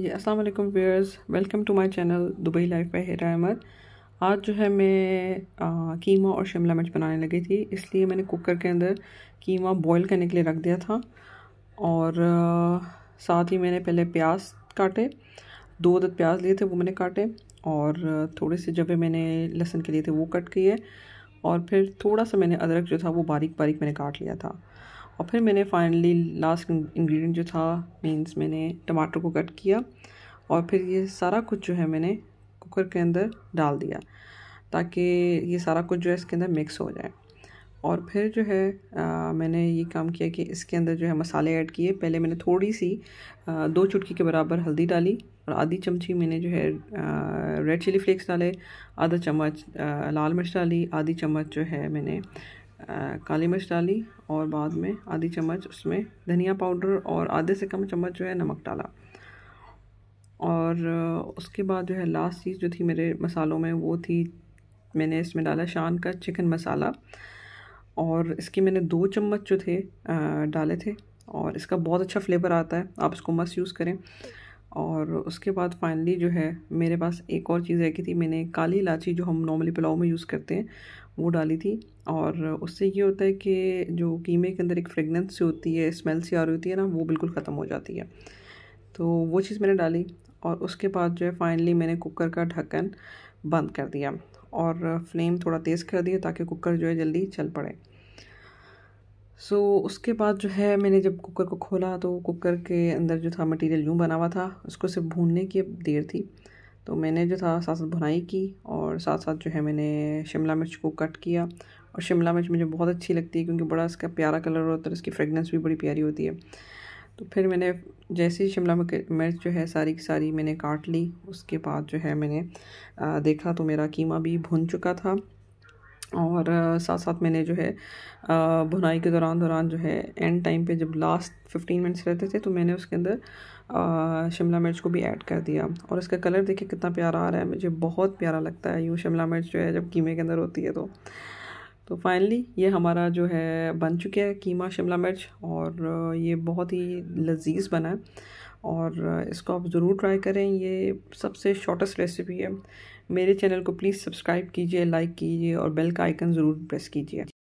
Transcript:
जी अस्सलाम वालेकुम viewers welcome to my channel Dubai life by Hera Ahmed आज जो है मैं आ, कीमा और शिमला मिर्च बनाने लगी थी इसलिए मैंने कुकर के अंदर कीमा बॉईल करने के लिए रख दिया था और आ, साथ ही मैंने पहले प्याज काटे दो अदद प्याज लिए थे वो मैंने काटे और थोड़े से जब मैंने लहसुन के लिए थे वो कट किए और फिर थोड़ा सा मैंने अदरक जो था वो बारीक बारीक मैंने काट लिया था और फिर मैंने फाइनली लास्ट इंग्रेडिएंट जो था मीन्स मैंने टमाटर को कट किया और फिर ये सारा कुछ जो है मैंने कुकर के अंदर डाल दिया ताकि ये सारा कुछ जो है इसके अंदर मिक्स हो जाए और फिर जो है आ, मैंने ये काम किया कि इसके अंदर जो है मसाले ऐड किए पहले मैंने थोड़ी सी आ, दो चुटकी के बराबर हल्दी डाली और आधी चमची मैंने जो है रेड चिली फ्लेक्स डाले आधा चम्मच लाल मिर्च डाली आधी चम्मच जो है मैंने काली मिर्च डाली और बाद में आधी चम्मच उसमें धनिया पाउडर और आधे से कम चम्मच जो है नमक डाला और उसके बाद जो है लास्ट चीज़ जो थी मेरे मसालों में वो थी मैंने इसमें डाला शान का चिकन मसाला और इसके मैंने दो चम्मच जो थे डाले थे और इसका बहुत अच्छा फ्लेवर आता है आप इसको मस्त यूज़ करें और उसके बाद फाइनली जो है मेरे पास एक और चीज़ गई थी मैंने काली इलाची जो हम नॉर्मली पुलाव में यूज़ करते हैं वो डाली थी और उससे ये होता है कि जो कीमे के अंदर एक फ्रेगनेंस सी होती है स्मेल सी आ रही होती है ना वो बिल्कुल ख़त्म हो जाती है तो वो चीज़ मैंने डाली और उसके बाद जो है फाइनली मैंने कुकर का ढक्कन बंद कर दिया और फ्लेम थोड़ा तेज़ कर दिया ताकि कुकर जो है जल्दी चल पड़े सो so, उसके बाद जो है मैंने जब कुकर को खोला तो कुकर के अंदर जो था मटेरियल यूँ बना हुआ था उसको सिर्फ भूनने की देर थी तो मैंने जो था साथ साथ भुनाई की और साथ साथ जो है मैंने शिमला मिर्च को कट किया और शिमला मिर्च मुझे बहुत अच्छी लगती है क्योंकि बड़ा इसका प्यारा कलर होता है इसकी फ्रेगनेंस भी बड़ी प्यारी होती है तो फिर मैंने जैसे ही शिमला मिर्च जो है सारी की सारी मैंने काट ली उसके बाद जो है मैंने देखा तो मेरा कीमा भी भुन चुका था और साथ साथ मैंने जो है बुनाई के दौरान दौरान जो है एंड टाइम पे जब लास्ट फिफ्टीन मिनट्स रहते थे तो मैंने उसके अंदर शिमला मिर्च को भी ऐड कर दिया और इसका कलर देखिए कितना प्यारा आ रहा है मुझे बहुत प्यारा लगता है यूँ शिमला मिर्च जो है जब कीमे के अंदर होती है तो तो फाइनली ये हमारा जो है बन चुका है कीमा शिमला मिर्च और ये बहुत ही लजीज बना है और इसको आप ज़रूर ट्राई करें ये सबसे शॉर्टेस्ट रेसिपी है मेरे चैनल को प्लीज़ सब्सक्राइब कीजिए लाइक कीजिए और बेल का आइकन ज़रूर प्रेस कीजिए